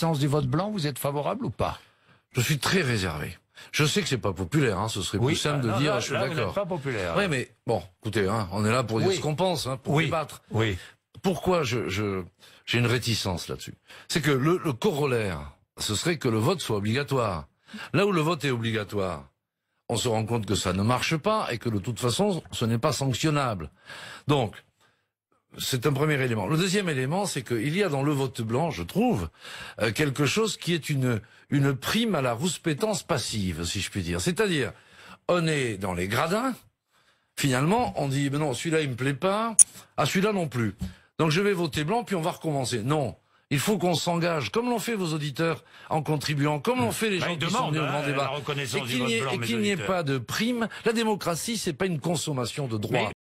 sens du vote blanc, vous êtes favorable ou pas Je suis très réservé. Je sais que c'est pas populaire, hein, ce serait oui, plus simple de dire, je suis d'accord. Pas populaire. Oui, mais bon, écoutez, hein, on est là pour dire ce qu'on pense, hein, pour débattre. Oui. Pourquoi je j'ai une réticence là-dessus C'est que le, le, corollaire, ce serait que le vote soit obligatoire. Là où le vote est obligatoire, on se rend compte que ça ne marche pas et que de toute façon, ce n'est pas sanctionnable. Donc, c'est un premier élément. Le deuxième élément, c'est qu'il y a dans le vote blanc, je trouve, euh, quelque chose qui est une, une prime à la rouspétance passive, si je puis dire. C'est-à-dire, on est dans les gradins, finalement, on dit, non, celui-là, il me plaît pas, à ah, celui-là non plus. Donc je vais voter blanc, puis on va recommencer. Non. Il faut qu'on s'engage, comme l'ont fait vos auditeurs, en contribuant, comme l'ont mmh. fait les bah, gens qui sont venus au hein, grand débat. Et qu'il n'y ait, pas de prime. La démocratie, c'est pas une consommation de droits.